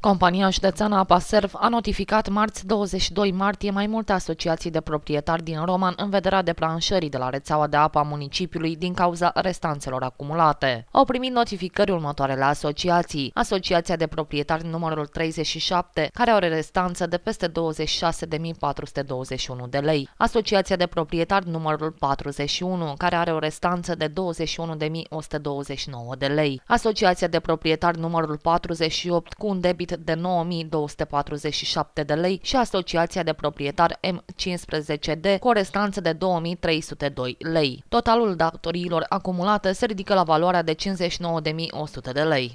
Compania județeană Apaserv a notificat marți 22 martie mai multe asociații de proprietari din Roman în vederea deplanșării de la rețeaua de apă a municipiului din cauza restanțelor acumulate. Au primit notificări următoarele asociații. Asociația de proprietari numărul 37, care are restanță de peste 26.421 de lei. Asociația de proprietari numărul 41, care are o restanță de 21.129 de lei. Asociația de proprietari numărul 48, cu un debit venit de 9247 de lei și Asociația de Proprietari M15D cu o restanță de 2302 lei. Totalul datoriilor acumulate se ridică la valoarea de 59.100 de lei.